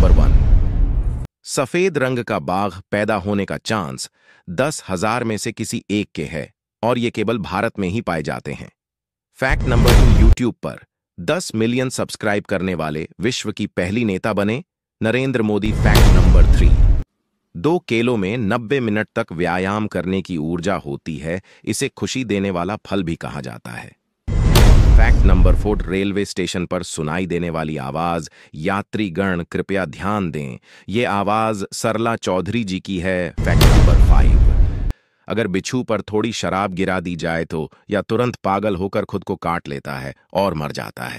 number one सफेद रंग का बाघ पैदा होने का चांस दस हजार में से किसी एक के है और ये केवल भारत में ही पाए जाते हैं फैक्ट नंबर टू यूट्यूब पर 10 मिलियन सब्सक्राइब करने वाले विश्व की पहली नेता बने Narendra Modi fact number three दो केलों में 90 मिनट तक व्यायाम करने की ऊर्जा होती है इसे खुशी देने वाला फल भी कहा जाता है fact number four railway station पर सुनाई देने वाली आवाज यात्री गण कृपया ध्यान दें ये आवाज सरला चौधरी जी की है फैक्ट नंबर फाइव अगर बिछू पर थोड़ी शराब गिरा दी जाए तो या तुरंत पागल होकर खुद को काट लेता है और मर जाता है